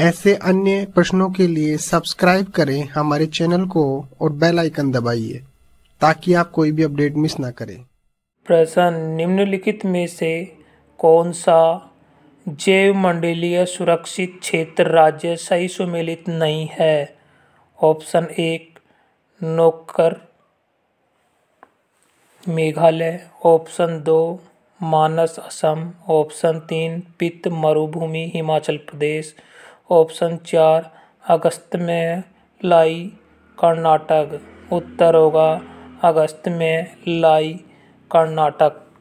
ऐसे अन्य प्रश्नों के लिए सब्सक्राइब करें हमारे चैनल को और बेल आइकन दबाइए ताकि आप कोई भी अपडेट मिस ना करें प्रश्न निम्नलिखित में से कौन सा जैव मंडलीय सुरक्षित क्षेत्र राज्य सही सुमेलित नहीं है ऑप्शन एक नोकर मेघालय ऑप्शन दो मानस असम ऑप्शन तीन पित्त मरुभूमि हिमाचल प्रदेश ऑप्शन चार अगस्त में लाई कर्नाटक उत्तर होगा अगस्त में लाई कर्नाटक